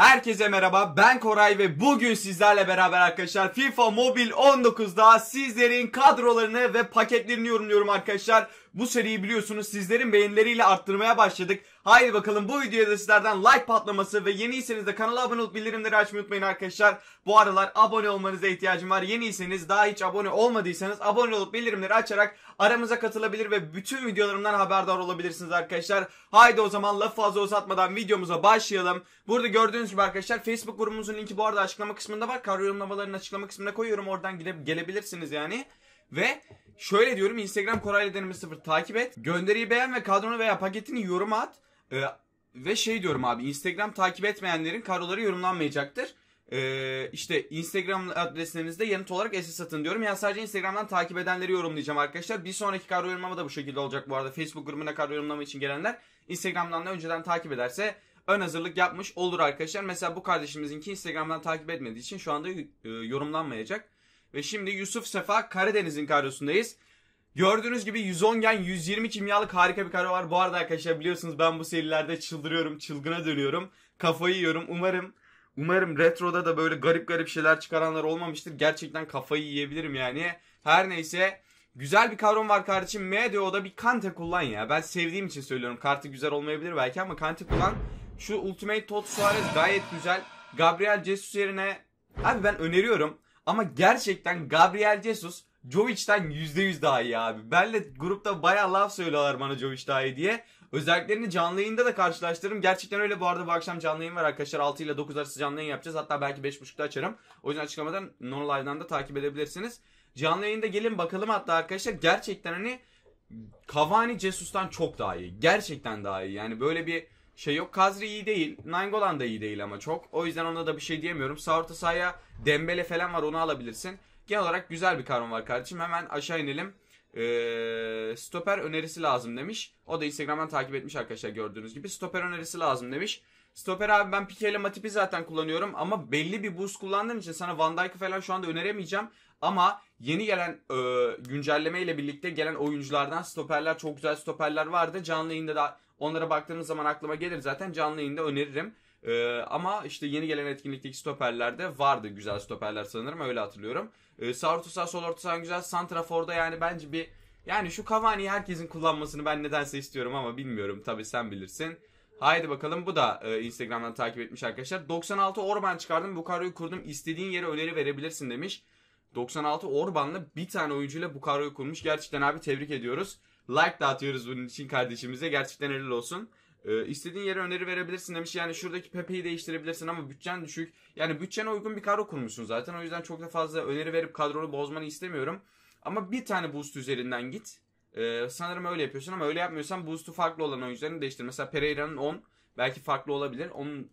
Herkese merhaba ben Koray ve bugün sizlerle beraber arkadaşlar FIFA Mobile 19'da sizlerin kadrolarını ve paketlerini yorumluyorum arkadaşlar. Bu seriyi biliyorsunuz sizlerin beğenileriyle arttırmaya başladık. Haydi bakalım bu videoda sizlerden like patlaması ve yeniyseniz de kanala abone olup bildirimleri açmayı unutmayın arkadaşlar. Bu aralar abone olmanıza ihtiyacım var. Yeniyseniz daha hiç abone olmadıysanız abone olup bildirimleri açarak aramıza katılabilir ve bütün videolarımdan haberdar olabilirsiniz arkadaşlar. Haydi o zaman lafı fazla uzatmadan videomuza başlayalım. Burada gördüğünüz gibi arkadaşlar Facebook grubumuzun linki bu arada açıklama kısmında var. Kar yorumlamalarının açıklama kısmına koyuyorum oradan gidip gelebilirsiniz yani. Ve şöyle diyorum Instagram Koraylı Deneme 0 takip et. Gönderiyi beğen ve kadronu veya paketini yoruma at. Ee, ve şey diyorum abi Instagram takip etmeyenlerin kadroları yorumlanmayacaktır. Ee, işte Instagram adreslerinizde yanıt olarak SS satın diyorum. Yani sadece Instagram'dan takip edenleri yorumlayacağım arkadaşlar. Bir sonraki kadro yorumlama da bu şekilde olacak bu arada. Facebook grubuna kadro yorumlama için gelenler Instagram'dan da önceden takip ederse ön hazırlık yapmış olur arkadaşlar. Mesela bu kardeşimizinki Instagram'dan takip etmediği için şu anda e, yorumlanmayacak. Ve şimdi Yusuf Sefa Karadeniz'in kadrosundayız. Gördüğünüz gibi 110 gen 120 kimyalık harika bir kadro var. Bu arada arkadaşlar biliyorsunuz ben bu serilerde çıldırıyorum, çılgına dönüyorum. Kafayı yiyorum. Umarım umarım retroda da böyle garip garip şeyler çıkaranlar olmamıştır. Gerçekten kafayı yiyebilirim yani. Her neyse Güzel bir kadron var kardeşim. MDO'da bir Kante kullan ya. Ben sevdiğim için söylüyorum. Kartı güzel olmayabilir belki ama Kante kullan. Şu Ultimate Tot Suarez gayet güzel. Gabriel Jesus yerine... Abi ben öneriyorum. Ama gerçekten Gabriel Jesus Jovic'ten %100 daha iyi abi. Benle grupta baya laf söylüyorlar bana Jovic daha iyi diye. Özelliklerini canlı yayında da karşılaştırırım. Gerçekten öyle bu arada bu akşam canlı yayın var arkadaşlar. 6 ile 9 arası canlı yayın yapacağız. Hatta belki 5.30'da açarım. O yüzden açıklamadan Nono da takip edebilirsiniz. Canlı yayında gelin bakalım hatta arkadaşlar. Gerçekten hani Cavani Jesus'tan çok daha iyi. Gerçekten daha iyi. Yani böyle bir şey yok. Kazri iyi değil. Nangolan da iyi değil ama çok. O yüzden ona da bir şey diyemiyorum. Sağ orta sahaya Dembele falan var onu alabilirsin. Genel olarak güzel bir kadron var kardeşim. Hemen aşağı inelim. Ee, stoper önerisi lazım demiş. O da Instagram'dan takip etmiş arkadaşlar gördüğünüz gibi. Stoper önerisi lazım demiş. Stoper abi ben Pique ile Matip'i zaten kullanıyorum ama belli bir boost kullandığım için sana Van Dijk'ı falan şu anda öneremeyeceğim. Ama yeni gelen e, güncelleme ile birlikte gelen oyunculardan stoperler çok güzel stoperler vardı. Canlı yayında da Onlara baktığımız zaman aklıma gelir zaten canlı yayında öneririm. Ee, ama işte yeni gelen etkinlikteki stoperlerde vardı güzel stoperler sanırım öyle hatırlıyorum. Ee, sağ orta sağ sol orta sağ güzel. Santrafor'da yani bence bir yani şu Cavani'yi herkesin kullanmasını ben nedense istiyorum ama bilmiyorum tabi sen bilirsin. Haydi bakalım bu da e, Instagram'dan takip etmiş arkadaşlar. 96 Orban çıkardım Bukaro'yu kurdum istediğin yere öneri verebilirsin demiş. 96 Orban'la bir tane oyuncuyla Bukaro'yu kurmuş. Gerçekten abi tebrik ediyoruz. Like dağıtıyoruz bunun için kardeşimize. Gerçekten helal olsun. Ee, istediğin yere öneri verebilirsin demiş. Yani şuradaki Pepe'yi değiştirebilirsin ama bütçen düşük. Yani bütçene uygun bir kadro kurmuşsun zaten. O yüzden çok da fazla öneri verip kadronu bozmanı istemiyorum. Ama bir tane boost üzerinden git. Ee, sanırım öyle yapıyorsun ama öyle yapmıyorsan boost'u farklı olan oyuncularını değiştir. Mesela Pereira'nın 10 belki farklı olabilir. Onun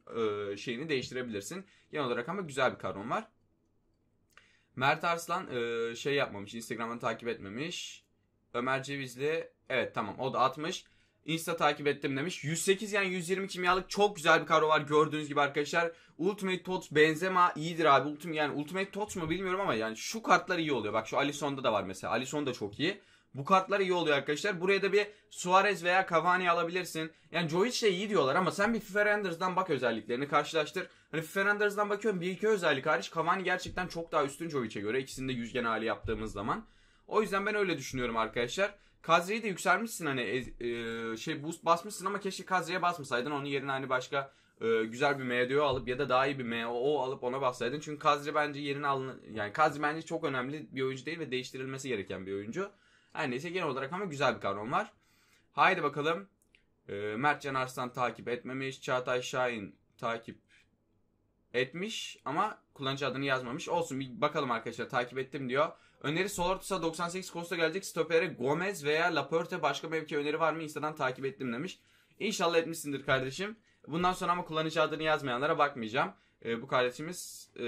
e, şeyini değiştirebilirsin. Genel olarak ama güzel bir kadron var. Mert Arslan e, şey yapmamış. Instagram'dan takip etmemiş. Ömer Cevizli evet tamam o da atmış. Insta takip ettim demiş. 108 yani 120 kimyalık çok güzel bir kadro var gördüğünüz gibi arkadaşlar. Ultimate Tots Benzema iyidir abi. Ultimate yani Ultimate Tots mu bilmiyorum ama yani şu kartlar iyi oluyor. Bak şu Alisson'da da var mesela. Alisson da çok iyi. Bu kartlar iyi oluyor arkadaşlar. Buraya da bir Suarez veya Cavani alabilirsin. Yani Jovic de iyi diyorlar ama sen bir FIFA Renders'dan bak özelliklerini karşılaştır. Hani FIFA Renders'dan bakıyorum bir iki özellik hariç Cavani gerçekten çok daha üstün Jovic'e göre. İkisini de yüzgen hali yaptığımız zaman. O yüzden ben öyle düşünüyorum arkadaşlar. Kazri'yi de yükselmişsin hani e, e, şey boost basmışsın ama keşke Kazri'ye basmasaydın. Onun yerine hani başka e, güzel bir MDO alıp ya da daha iyi bir MO alıp ona bassaydın. Çünkü Kazri bence yerine alın yani Kazri bence çok önemli bir oyuncu değil ve değiştirilmesi gereken bir oyuncu. Her neyse genel olarak ama güzel bir kadron var. Haydi bakalım. E, Mertcan Arslan takip etmemiş. Çağatay Şahin takip etmiş ama kullanıcı adını yazmamış. Olsun bir bakalım arkadaşlar takip ettim diyor. Öneri sol 98 Costa gelecek. Stopere Gomez veya Laporte başka mevki öneri var mı? Insta'dan takip ettim demiş. İnşallah etmişsindir kardeşim. Bundan sonra ama kullanıcı adını yazmayanlara bakmayacağım. E, bu kardeşimiz e,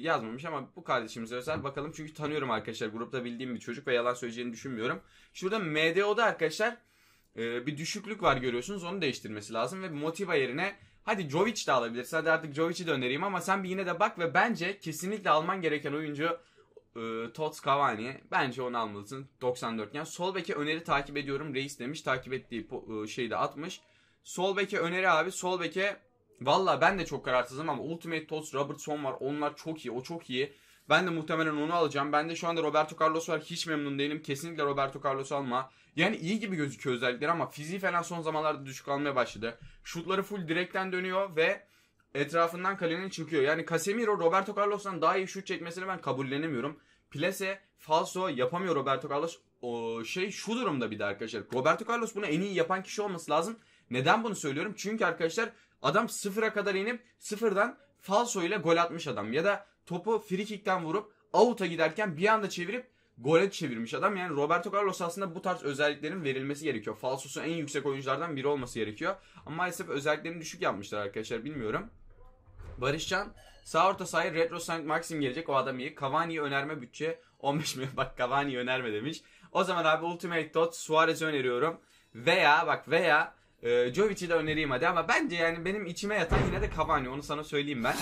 yazmamış ama bu kardeşimiz özel bakalım. Çünkü tanıyorum arkadaşlar. Grupta bildiğim bir çocuk ve yalan söyleyeceğini düşünmüyorum. Şurada MDO'da arkadaşlar e, bir düşüklük var görüyorsunuz. Onu değiştirmesi lazım ve Motiva yerine hadi Jovic de alabilirsin. Hadi artık Jovic'i de önereyim ama sen bir yine de bak ve bence kesinlikle alman gereken oyuncu e, Tots Cavani bence onu almalısın 94 yani sol beke öneri takip ediyorum reis demiş takip ettiği e, şeyi de atmış sol beke öneri abi sol beke valla ben de çok kararsızım ama Ultimate Tots Robertson var onlar çok iyi o çok iyi ben de muhtemelen onu alacağım. Ben de şu anda Roberto Carlos var. Hiç memnun değilim. Kesinlikle Roberto Carlos alma. Yani iyi gibi gözüküyor özellikleri ama fiziği falan son zamanlarda düşük almaya başladı. Şutları full direkten dönüyor ve etrafından kalenin çıkıyor. Yani Casemiro Roberto Carlos'tan daha iyi şut çekmesini ben kabullenemiyorum. plese falso yapamıyor Roberto Carlos. O şey şu durumda bir de arkadaşlar. Roberto Carlos bunu en iyi yapan kişi olması lazım. Neden bunu söylüyorum? Çünkü arkadaşlar adam sıfıra kadar inip sıfırdan falso ile gol atmış adam. Ya da topu free kick'ten vurup out'a giderken bir anda çevirip gole çevirmiş adam. Yani Roberto Carlos aslında bu tarz özelliklerin verilmesi gerekiyor. Falsosu en yüksek oyunculardan biri olması gerekiyor. Ama maalesef özelliklerini düşük yapmışlar arkadaşlar bilmiyorum. Barışcan sağ orta sahaya Retro Saint Maxim gelecek o adam iyi. Cavani'yi önerme bütçe 15 milyon. Bak Cavani'yi önerme demiş. O zaman abi Ultimate tot Suarez'i öneriyorum. Veya bak veya e, Jovic'i de önereyim hadi ama bence yani benim içime yatan yine de Cavani onu sana söyleyeyim ben.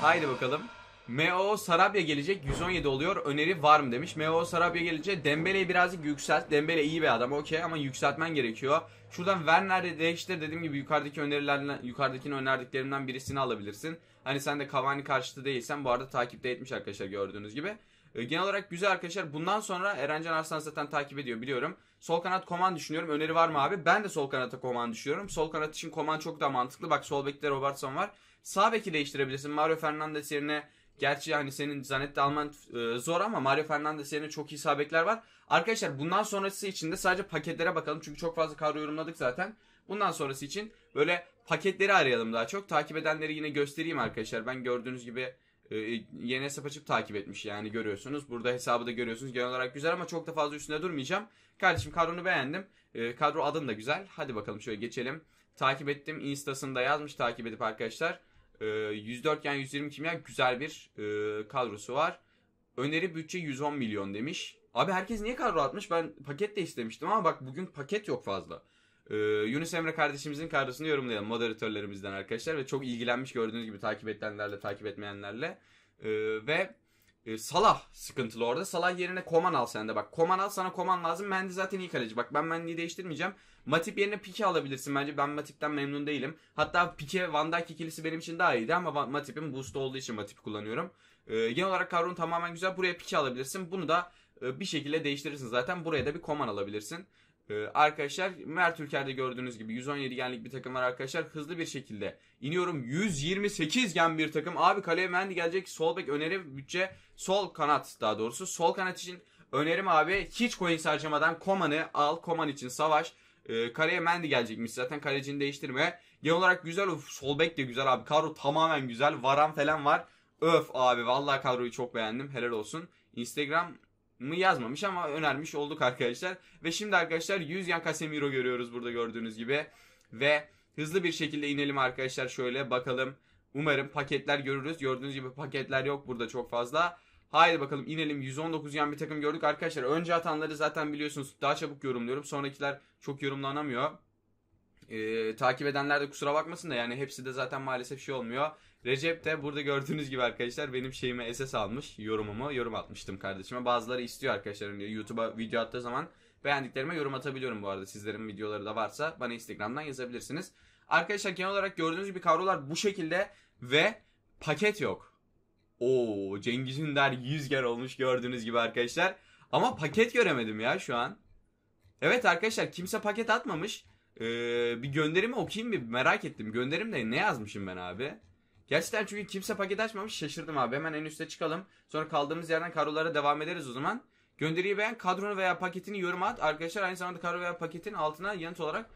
Haydi bakalım. MO Sarabya gelecek 117 oluyor. Öneri var mı demiş. MO Sarabya gelecek. Dembele'yi birazcık yükselt. Dembele iyi bir adam okey ama yükseltmen gerekiyor. Şuradan Werner'e değiştir. Dediğim gibi yukarıdaki önerilerden yukarıdakini önerdiklerimden birisini alabilirsin. Hani sen de Cavani karşıtı değilsen bu arada takipte etmiş arkadaşlar gördüğünüz gibi. Ee, genel olarak güzel arkadaşlar. Bundan sonra Erencan Arslan zaten takip ediyor biliyorum. Sol kanat koman düşünüyorum. Öneri var mı abi? Ben de sol kanata koman düşünüyorum. Sol kanat için koman çok da mantıklı. Bak sol bekte Robertson var. Sağ beki değiştirebilirsin. Mario Fernandes yerine Gerçi yani senin Zanetti Alman e, zor ama Mario Fernandes yerine çok iyi sabekler var. Arkadaşlar bundan sonrası için de sadece paketlere bakalım. Çünkü çok fazla kadro yorumladık zaten. Bundan sonrası için böyle paketleri arayalım daha çok. Takip edenleri yine göstereyim arkadaşlar. Ben gördüğünüz gibi e, yeni hesap açıp takip etmiş yani görüyorsunuz. Burada hesabı da görüyorsunuz. Genel olarak güzel ama çok da fazla üstünde durmayacağım. Kardeşim kadronu beğendim. E, kadro adım da güzel. Hadi bakalım şöyle geçelim. Takip ettim. Instasını yazmış takip edip arkadaşlar. E, ee, 104 yani 120 kimya güzel bir e, kadrosu var. Öneri bütçe 110 milyon demiş. Abi herkes niye kadro atmış? Ben paket de istemiştim ama bak bugün paket yok fazla. Ee, Yunus Emre kardeşimizin kadrosunu yorumlayalım moderatörlerimizden arkadaşlar ve çok ilgilenmiş gördüğünüz gibi takip edenlerle takip etmeyenlerle ee, ve e, Salah sıkıntılı orada. Salah yerine Koman al sen de bak. Koman al sana Koman lazım. Mendy zaten iyi kaleci. Bak ben Mendy'yi değiştirmeyeceğim. Matip yerine Pike alabilirsin bence. Ben Matip'ten memnun değilim. Hatta Pike Van Dijk ikilisi benim için daha iyiydi ama Matip'in boost olduğu için matip kullanıyorum. E, genel olarak kadron tamamen güzel. Buraya Pike alabilirsin. Bunu da e, bir şekilde değiştirirsin zaten. Buraya da bir Koman alabilirsin. Ee, arkadaşlar Mert Ülker'de gördüğünüz gibi 117 genlik bir takım var arkadaşlar. Hızlı bir şekilde iniyorum. 128 gen bir takım. Abi kaleye Mendy gelecek. Sol bek öneri bütçe. Sol kanat daha doğrusu. Sol kanat için önerim abi hiç coins harcamadan Koman'ı al. Koman için savaş. Ee, kaleye Mendy gelecekmiş zaten kalecini değiştirme. Genel olarak güzel. Of, sol bek de güzel abi. Kadro tamamen güzel. Varan falan var. Öf abi vallahi kadroyu çok beğendim. Helal olsun. Instagram mı yazmamış ama önermiş olduk arkadaşlar. Ve şimdi arkadaşlar 100 yan Casemiro görüyoruz burada gördüğünüz gibi. Ve hızlı bir şekilde inelim arkadaşlar şöyle bakalım. Umarım paketler görürüz. Gördüğünüz gibi paketler yok burada çok fazla. Haydi bakalım inelim 119 yan bir takım gördük arkadaşlar. Önce atanları zaten biliyorsunuz daha çabuk yorumluyorum. Sonrakiler çok yorumlanamıyor. E, takip edenler de kusura bakmasın da yani hepsi de zaten maalesef şey olmuyor. Recep de burada gördüğünüz gibi arkadaşlar benim şeyime SS almış. Yorumumu yorum atmıştım kardeşime. Bazıları istiyor arkadaşlar hani YouTube'a video attığı zaman beğendiklerime yorum atabiliyorum bu arada. Sizlerin videoları da varsa bana Instagram'dan yazabilirsiniz. Arkadaşlar genel olarak gördüğünüz gibi kadrolar bu şekilde ve paket yok. Oo Cengiz Ünder 100 ger olmuş gördüğünüz gibi arkadaşlar. Ama paket göremedim ya şu an. Evet arkadaşlar kimse paket atmamış. Ee, bir gönderimi okuyayım bir merak ettim. gönderim Gönderimde ne yazmışım ben abi? Gerçekten çünkü kimse paket açmamış şaşırdım abi. Hemen en üste çıkalım. Sonra kaldığımız yerden karolara devam ederiz o zaman. Gönderiyi beğen, kadronu veya paketini yoruma at. Arkadaşlar aynı zamanda kadro veya paketin altına yanıt olarak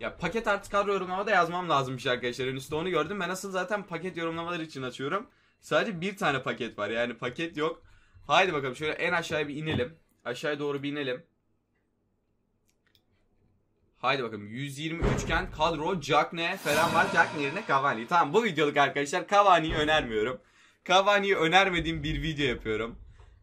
ya paket artı kadro da yazmam lazımmış şey arkadaşlar. En üstte onu gördüm. Ben asıl zaten paket yorumlamaları için açıyorum. Sadece bir tane paket var. Yani paket yok. Haydi bakalım şöyle en aşağıya bir inelim. Aşağıya doğru bir inelim. Haydi bakalım 123 iken kadro Cagne falan var. Cagne yerine Cavani. Tamam bu videoluk arkadaşlar Cavani'yi önermiyorum. Cavani'yi önermediğim bir video yapıyorum.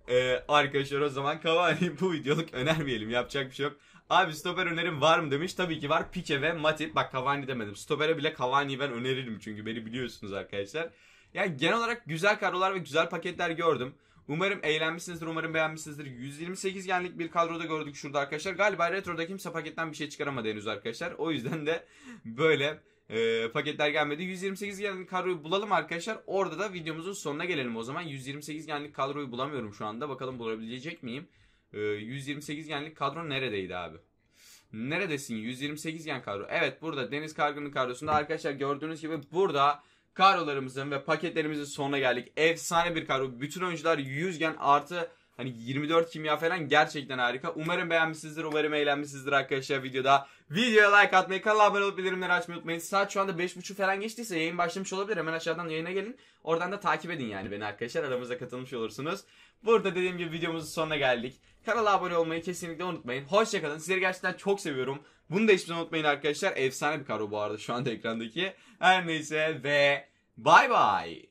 Ee, arkadaşlar o zaman Cavani'yi bu videoluk önermeyelim. Yapacak bir şey yok. Abi stoper önerim var mı demiş. Tabii ki var. Pike ve Matip. Bak Cavani demedim. Stopere bile Cavani'yi ben öneririm çünkü beni biliyorsunuz arkadaşlar. Yani genel olarak güzel kadrolar ve güzel paketler gördüm. Umarım eğlenmişsinizdir, umarım beğenmişsinizdir. 128 genlik bir kadroda gördük şurada arkadaşlar. Galiba Retro'da kimse paketten bir şey çıkaramadı henüz arkadaşlar. O yüzden de böyle e, paketler gelmedi. 128 genlik kadroyu bulalım arkadaşlar. Orada da videomuzun sonuna gelelim o zaman. 128 genlik kadroyu bulamıyorum şu anda. Bakalım bulabilecek miyim? E, 128 genlik kadro neredeydi abi? Neredesin? 128 gen kadro. Evet burada Deniz Kargın'ın kadrosunda arkadaşlar gördüğünüz gibi burada kadrolarımızın ve paketlerimizin sonuna geldik. Efsane bir kadro. Bütün oyuncular yüzgen artı hani 24 kimya falan gerçekten harika. Umarım beğenmişsinizdir. Umarım eğlenmişsinizdir arkadaşlar videoda. Videoya like atmayı, kanala abone olup bildirimleri açmayı unutmayın. Saat şu anda 5.30 falan geçtiyse yayın başlamış olabilir. Hemen aşağıdan yayına gelin. Oradan da takip edin yani beni arkadaşlar. Aramıza katılmış olursunuz. Burada dediğim gibi videomuzun sonuna geldik. Kanala abone olmayı kesinlikle unutmayın. Hoşçakalın. Sizleri gerçekten çok seviyorum. Bunu da hiçbir zaman unutmayın arkadaşlar. Efsane bir kadro bu arada şu anda ekrandaki. Her neyse ve bye bye.